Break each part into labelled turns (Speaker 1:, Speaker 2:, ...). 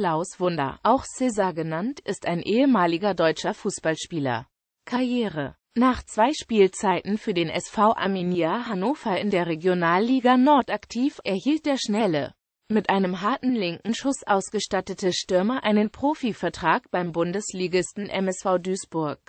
Speaker 1: Klaus Wunder, auch César genannt, ist ein ehemaliger deutscher Fußballspieler. Karriere Nach zwei Spielzeiten für den SV Arminia Hannover in der Regionalliga Nord aktiv, erhielt der schnelle, mit einem harten linken Schuss ausgestattete Stürmer einen Profivertrag beim Bundesligisten MSV Duisburg.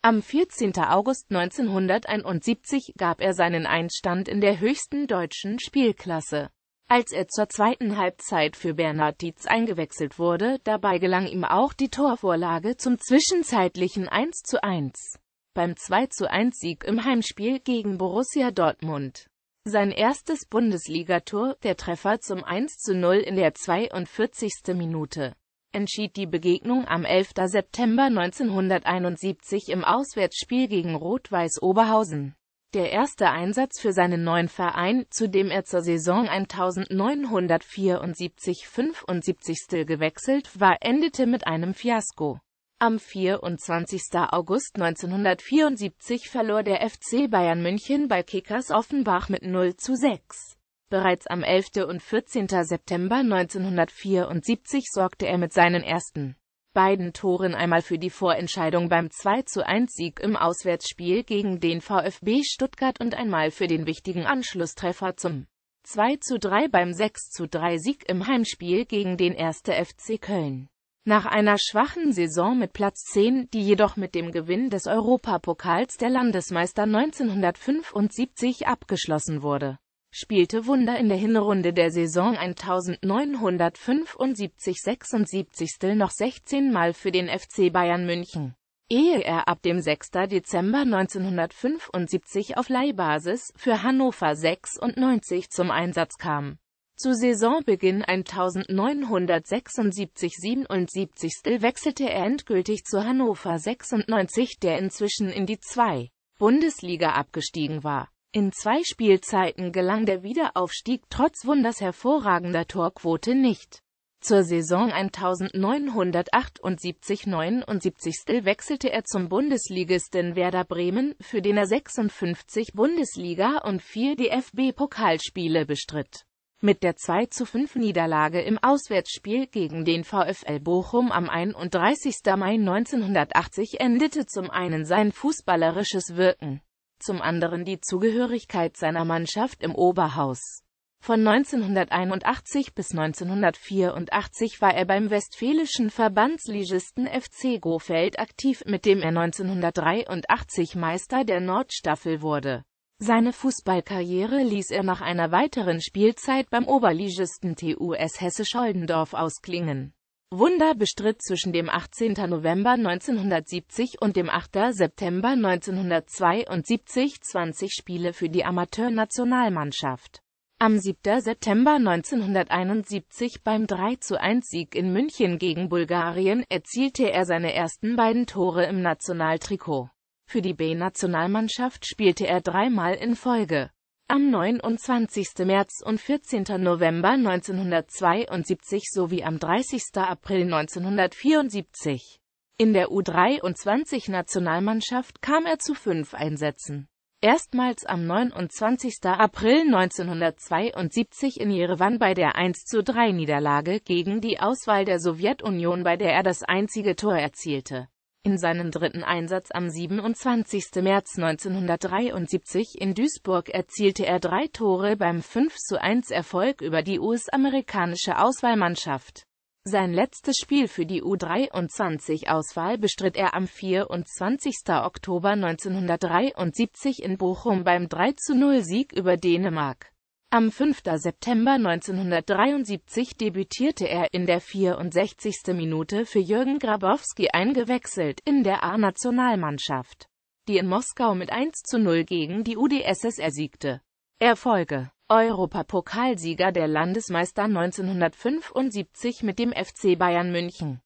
Speaker 1: Am 14. August 1971 gab er seinen Einstand in der höchsten deutschen Spielklasse als er zur zweiten Halbzeit für Bernhard Dietz eingewechselt wurde, dabei gelang ihm auch die Torvorlage zum zwischenzeitlichen 1 zu 1. beim 2 zu 1 Sieg im Heimspiel gegen Borussia Dortmund. Sein erstes Bundesligator, der Treffer zum 1 zu 0 in der 42. Minute, entschied die Begegnung am 11. September 1971 im Auswärtsspiel gegen Rot-Weiß Oberhausen. Der erste Einsatz für seinen neuen Verein, zu dem er zur Saison 1974-75 gewechselt war, endete mit einem Fiasko. Am 24. August 1974 verlor der FC Bayern München bei Kickers Offenbach mit 0 zu 6. Bereits am 11. und 14. September 1974 sorgte er mit seinen ersten beiden Toren einmal für die Vorentscheidung beim 2 1 sieg im Auswärtsspiel gegen den VfB Stuttgart und einmal für den wichtigen Anschlusstreffer zum 2-3 beim 6 3 sieg im Heimspiel gegen den 1. FC Köln. Nach einer schwachen Saison mit Platz 10, die jedoch mit dem Gewinn des Europapokals der Landesmeister 1975 abgeschlossen wurde spielte Wunder in der Hinrunde der Saison 1975-76 noch 16 Mal für den FC Bayern München, ehe er ab dem 6. Dezember 1975 auf Leihbasis für Hannover 96 zum Einsatz kam. Zu Saisonbeginn 1976-77 wechselte er endgültig zu Hannover 96, der inzwischen in die 2. Bundesliga abgestiegen war. In zwei Spielzeiten gelang der Wiederaufstieg trotz Wunders hervorragender Torquote nicht. Zur Saison 1978-79 wechselte er zum Bundesligisten Werder Bremen, für den er 56 Bundesliga- und 4 DFB-Pokalspiele bestritt. Mit der 2 zu 5 Niederlage im Auswärtsspiel gegen den VfL Bochum am 31. Mai 1980 endete zum einen sein fußballerisches Wirken zum anderen die Zugehörigkeit seiner Mannschaft im Oberhaus. Von 1981 bis 1984 war er beim westfälischen Verbandsligisten FC Gofeld aktiv, mit dem er 1983 Meister der Nordstaffel wurde. Seine Fußballkarriere ließ er nach einer weiteren Spielzeit beim Oberligisten TuS Hesse-Scholdendorf ausklingen. Wunder bestritt zwischen dem 18. November 1970 und dem 8. September 1972 20 Spiele für die Amateurnationalmannschaft. Am 7. September 1971 beim 3 zu 1 sieg in München gegen Bulgarien erzielte er seine ersten beiden Tore im Nationaltrikot. Für die B-Nationalmannschaft spielte er dreimal in Folge am 29. März und 14. November 1972 sowie am 30. April 1974. In der U23-Nationalmannschaft kam er zu fünf Einsätzen. Erstmals am 29. April 1972 in Jerewan bei der 1 3 Niederlage gegen die Auswahl der Sowjetunion, bei der er das einzige Tor erzielte. In seinem dritten Einsatz am 27. März 1973 in Duisburg erzielte er drei Tore beim 5:1-Erfolg über die US-amerikanische Auswahlmannschaft. Sein letztes Spiel für die U23-Auswahl bestritt er am 24. Oktober 1973 in Bochum beim 3:0-Sieg über Dänemark. Am 5. September 1973 debütierte er, in der 64. Minute für Jürgen Grabowski eingewechselt, in der A-Nationalmannschaft, die in Moskau mit 1 zu 0 gegen die UDSS ersiegte. Erfolge Europapokalsieger der Landesmeister 1975 mit dem FC Bayern München